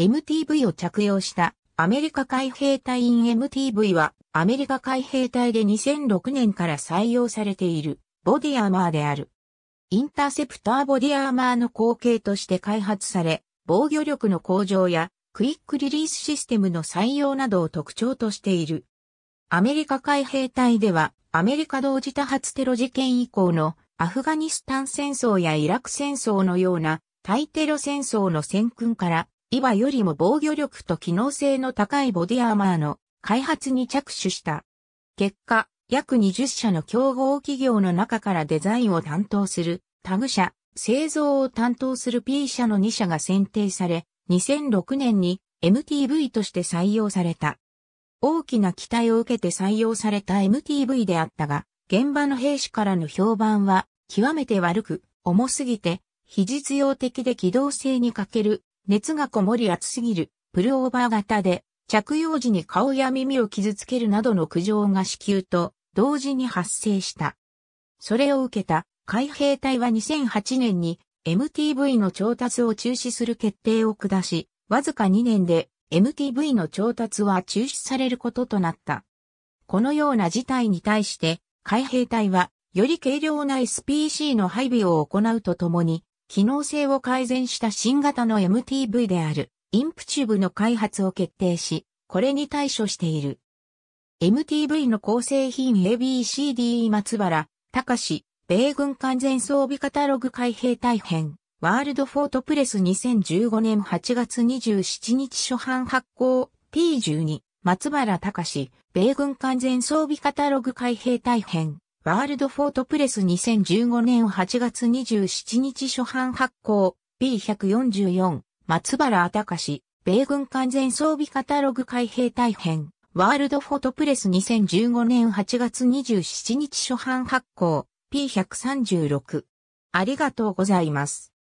MTV を着用したアメリカ海兵隊員 MTV はアメリカ海兵隊で2006年から採用されているボディアーマーである。インターセプターボディアーマーの後継として開発され、防御力の向上やクイックリリースシステムの採用などを特徴としている。アメリカ海兵隊ではアメリカ同時多発テロ事件以降のアフガニスタン戦争やイラク戦争のような対テロ戦争の戦訓から今よりも防御力と機能性の高いボディアーマーの開発に着手した。結果、約20社の競合企業の中からデザインを担当するタグ社、製造を担当する P 社の2社が選定され、2006年に MTV として採用された。大きな期待を受けて採用された MTV であったが、現場の兵士からの評判は極めて悪く、重すぎて、非実用的で機動性に欠ける熱がこもり熱すぎる、プルオーバー型で、着用時に顔や耳を傷つけるなどの苦情が支給と同時に発生した。それを受けた海兵隊は2008年に MTV の調達を中止する決定を下し、わずか2年で MTV の調達は中止されることとなった。このような事態に対して、海兵隊はより軽量な SPC の配備を行うとともに、機能性を改善した新型の MTV であるインプチューブの開発を決定し、これに対処している。MTV の構成品 ABCDE 松原、隆、米軍完全装備カタログ開閉大変、ワールドフォートプレス2015年8月27日初版発行 P12、松原隆、米軍完全装備カタログ開閉大変。ワールドフォートプレス2015年8月27日初版発行 P144 松原隆米軍完全装備カタログ海兵隊編ワールドフォートプレス2015年8月27日初版発行 P136 ありがとうございます。